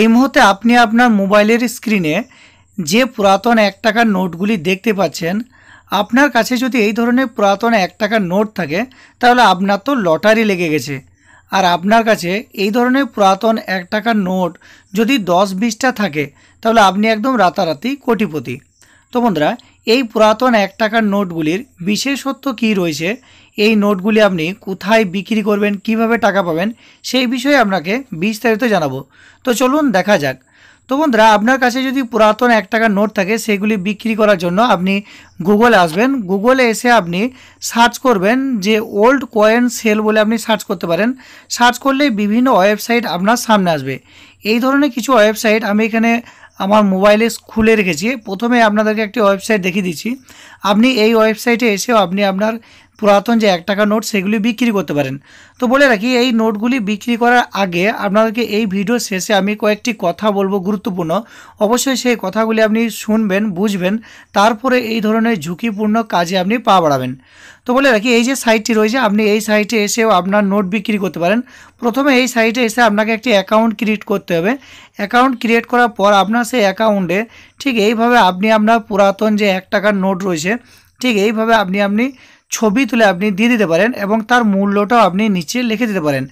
এই মুহূর্তে আপনি আপনার মোবাইলের স্ক্রিনে যে পুরাতন এক টাকার নোটগুলি দেখতে পাচ্ছেন আপনার কাছে যদি এই ধরনের পুরাতন এক টাকার নোট থাকে তাহলে আপনার তো লটারি লেগে গেছে আর আপনার কাছে এই ধরনের পুরাতন এক টাকার নোট যদি দশ বিশটা থাকে তাহলে আপনি একদম রাতারাতি কোটিপতি তো বন্ধুরা এই পুরাতন এক টাকার নোটগুলির বিশেষত্ব কি রয়েছে এই নোটগুলি আপনি কোথায় বিক্রি করবেন কিভাবে টাকা পাবেন সেই বিষয়ে আপনাকে বিস্তারিত জানাবো তো চলুন দেখা যাক তো বন্ধুরা আপনার কাছে যদি পুরাতন এক টাকার নোট থাকে সেগুলি বিক্রি করার জন্য আপনি গুগলে আসবেন গুগলে এসে আপনি সার্চ করবেন যে ওল্ড কয়েন সেল বলে আপনি সার্চ করতে পারেন সার্চ করলে বিভিন্ন ওয়েবসাইট আপনার সামনে আসবে এই ধরনের কিছু ওয়েবসাইট আমি এখানে আমার মোবাইলে খুলে রেখেছি প্রথমে আপনাদেরকে একটি ওয়েবসাইট দেখিয়ে দিচ্ছি আপনি এই ওয়েবসাইটে এসেও আপনি আপনার পুরাতন যে এক টাকা নোট সেগুলি বিক্রি করতে পারেন তো বলে রাখি এই নোটগুলি বিক্রি করার আগে আপনাদেরকে এই ভিডিও শেষে আমি কয়েকটি কথা বলবো গুরুত্বপূর্ণ অবশ্যই সেই কথাগুলি আপনি শুনবেন বুঝবেন তারপরে এই ধরনের ঝুঁকিপূর্ণ কাজে আপনি পা বাড়াবেন তো বলে রাখি এই যে সাইটটি রয়েছে আপনি এই সাইটে এসেও আপনার নোট বিক্রি করতে পারেন প্রথমে এই সাইটে এসে আপনাকে একটি অ্যাকাউন্ট ক্রিয়েট করতে হবে অ্যাকাউন্ট ক্রিয়েট করার পর আপনার সেই অ্যাকাউন্টে ঠিক এইভাবে আপনি আপনার পুরাতন যে এক টাকার নোট রয়েছে ঠিক এইভাবে আপনি আপনি ছবি তুলে আপনি দিয়ে দিতে পারেন এবং তার মূল্যটাও আপনি নিচে লিখে দিতে পারেন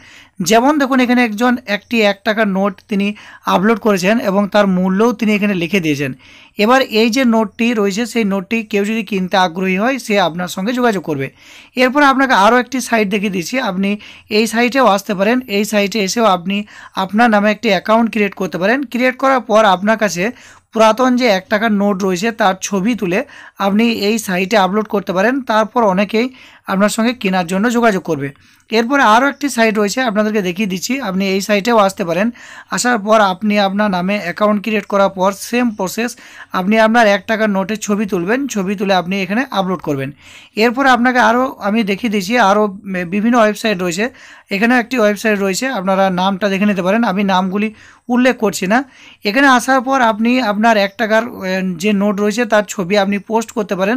যেমন দেখুন এখানে একজন একটি এক টাকার নোট তিনি আপলোড করেছেন এবং তার মূল্যও তিনি এখানে লিখে দিয়েছেন এবার এই যে নোটটি রয়েছে সেই নোটটি কেউ যদি কিনতে আগ্রহী হয় সে আপনার সঙ্গে যোগাযোগ করবে এরপর আপনাকে আরও একটি সাইট দেখিয়ে দিয়েছি আপনি এই সাইটেও আসতে পারেন এই সাইটে এসেও আপনি আপনার নামে একটি অ্যাকাউন্ট ক্রিয়েট করতে পারেন ক্রিয়েট করার পর আপনার কাছে পুরাতন যে এক টাকার নোট রয়েছে তার ছবি তুলে আপনি এই সাইটে আপলোড করতে পারেন তারপর অনেকেই আপনার সঙ্গে কেনার জন্য যোগাযোগ করবে এরপরে আরও একটি সাইট রয়েছে আপনাদেরকে দেখিয়ে দিচ্ছি আপনি এই সাইটেও আসতে পারেন আসার পর আপনি আপনার নামে অ্যাকাউন্ট ক্রিয়েট করার পর সেম প্রসেস আপনি আপনার এক টাকার নোটের ছবি তুলবেন ছবি তুলে আপনি এখানে আপলোড করবেন এরপরে আপনাকে আরও আমি দেখিয়ে দিচ্ছি আরও বিভিন্ন ওয়েবসাইট রয়েছে এখানেও একটি ওয়েবসাইট রয়েছে আপনারা নামটা দেখে নিতে পারেন আমি নামগুলি উল্লেখ করছি না এখানে আসার পর আপনি আপনার এক টাকার যে নোট রয়েছে তার ছবি আপনি পোস্ট করতে পারেন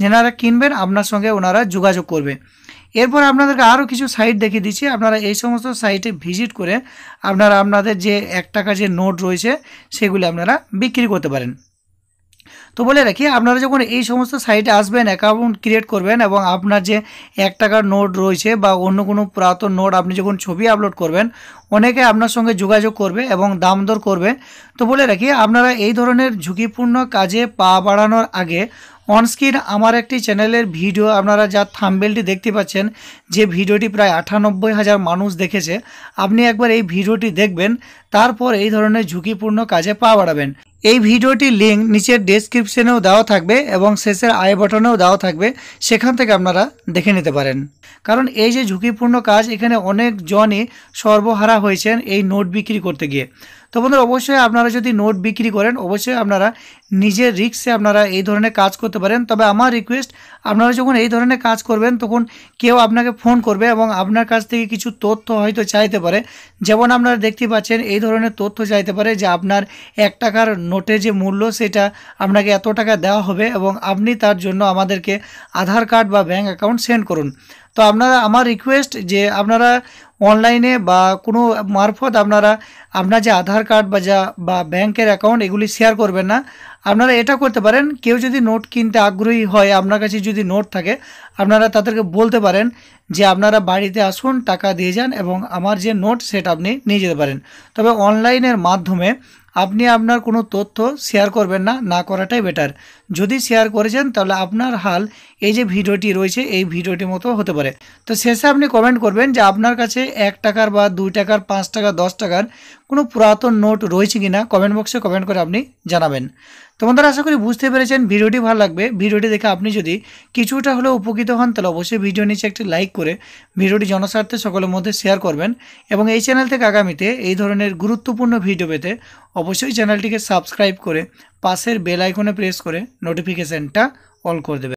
যেনারা কিনবেন আপনার সঙ্গে ওনারা যোগাযোগ করবে এরপর আপনাদেরকে আরও কিছু সাইট দেখিয়ে দিচ্ছি আপনারা এই সমস্ত সাইটে ভিজিট করে আপনারা আপনাদের যে এক টাকা যে নোট রয়েছে সেগুলি আপনারা বিক্রি করতে পারেন তো বলে রাখি আপনারা যখন এই সমস্ত সাইটে আসবেন অ্যাকাউন্ট ক্রিয়েট করবেন এবং আপনার যে এক টাকার নোট রয়েছে বা অন্য কোনো পুরাতন নোট আপনি যখন ছবি আপলোড করবেন অনেকে আপনার সঙ্গে যোগাযোগ করবে এবং দাম দর করবে তো বলে রাখি আপনারা এই ধরনের ঝুঁকিপূর্ণ কাজে পা বাড়ানোর আগে অনস্ক্রিন আমার একটি চ্যানেলের ভিডিও আপনারা যা থাম্বেলটি দেখতে পাচ্ছেন যে ভিডিওটি প্রায় আটানব্বই হাজার মানুষ দেখেছে আপনি একবার এই ভিডিওটি দেখবেন তারপর এই ধরনের ঝুঁকিপূর্ণ কাজে পা বাড়াবেন এই ভিডিওটির লিঙ্ক নিচের ডেসক্রিপশনেও দেওয়া থাকবে এবং শেষের আই বটনেও দেওয়া থাকবে সেখান থেকে আপনারা দেখে নিতে পারেন কারণ এই যে ঝুঁকিপূর্ণ কাজ এখানে অনেক অনেকজনই সর্বহারা হয়েছেন এই নোট বিক্রি করতে গিয়ে তো বন্ধুরা অবশ্যই আপনারা যদি নোট বিক্রি করেন অবশ্যই আপনারা নিজের রিক্সে আপনারা এই ধরনের কাজ করতে পারেন তবে আমার রিকোয়েস্ট আপনারা যখন এই ধরনের কাজ করবেন তখন কেউ আপনাকে ফোন করবে এবং আপনার কাছ থেকে কিছু তথ্য হয়তো চাইতে পারে যেমন আপনারা দেখতে পাচ্ছেন এই ধরনের তথ্য চাইতে পারে যে আপনার এক টাকার নোটের যে মূল্য সেটা আপনাকে এত টাকা দেওয়া হবে এবং আপনি তার জন্য আমাদেরকে আধার কার্ড বা ব্যাঙ্ক অ্যাকাউন্ট সেন্ড করুন তো আপনারা আমার রিকোয়েস্ট যে আপনারা অনলাইনে বা কোনো মারফত আপনারা আপনার যে আধার কার্ড বা যা বা ব্যাংকের অ্যাকাউন্ট এগুলি শেয়ার করবেন না আপনারা এটা করতে পারেন কেউ যদি নোট কিনতে আগ্রহী হয় আপনার কাছে যদি নোট থাকে আপনারা তাদেরকে বলতে পারেন যে আপনারা বাড়িতে আসুন টাকা দিয়ে যান এবং আমার যে নোট সেটা আপনি নিয়ে যেতে পারেন তবে অনলাইনের মাধ্যমে আপনি আপনার কোনো তথ্য শেয়ার করবেন না না করাটাই বেটার যদি শেয়ার করেছেন তাহলে আপনার হাল এই যে ভিডিওটি রয়েছে এই ভিডিওটির মতো হতে পারে তো শেষে আপনি কমেন্ট করবেন যে আপনার কাছে এক টাকার বা দুই টাকার পাঁচ টাকা দশ টাকার কোনো পুরাতন নোট রয়েছে কি না কমেন্ট বক্সে কমেন্ট করে আপনি জানাবেন তো বন্ধুরা আশা করি বুঝতে পেরেছেন ভিডিওটি ভালো লাগবে ভিডিওটি দেখে আপনি যদি কিছুটা হলেও উপকৃত হন তাহলে অবশ্যই ভিডিও নিচে একটি লাইক করে ভিডিওটি জনস্বার্থে সকলের মধ্যে শেয়ার করবেন এবং এই চ্যানেল থেকে আগামীতে এই ধরনের গুরুত্বপূর্ণ ভিডিও পেতে অবশ্যই চ্যানেলটিকে সাবস্ক্রাইব করে পাশের বেল আইকনে প্রেস করে নোটিফিকেশানটা অল করে দেবেন